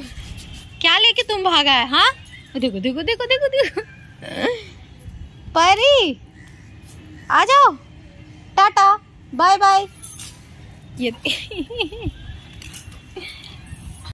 क्या लेके तुम भागा है हाँ देखो देखो देखो देखो देखो परी आ जाओ टाटा बाय बाय ये